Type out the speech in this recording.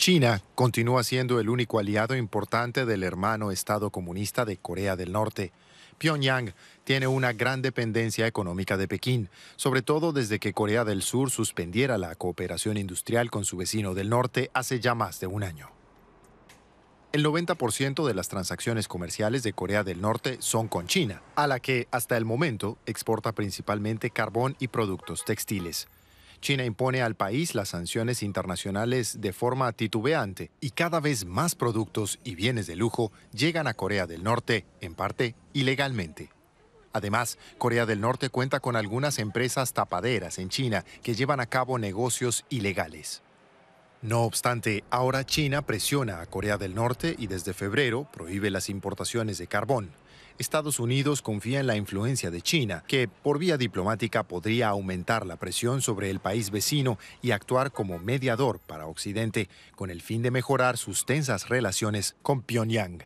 China continúa siendo el único aliado importante del hermano Estado comunista de Corea del Norte. Pyongyang tiene una gran dependencia económica de Pekín, sobre todo desde que Corea del Sur suspendiera la cooperación industrial con su vecino del norte hace ya más de un año. El 90% de las transacciones comerciales de Corea del Norte son con China, a la que hasta el momento exporta principalmente carbón y productos textiles. China impone al país las sanciones internacionales de forma titubeante y cada vez más productos y bienes de lujo llegan a Corea del Norte, en parte ilegalmente. Además, Corea del Norte cuenta con algunas empresas tapaderas en China que llevan a cabo negocios ilegales. No obstante, ahora China presiona a Corea del Norte y desde febrero prohíbe las importaciones de carbón. Estados Unidos confía en la influencia de China, que por vía diplomática podría aumentar la presión sobre el país vecino y actuar como mediador para Occidente, con el fin de mejorar sus tensas relaciones con Pyongyang.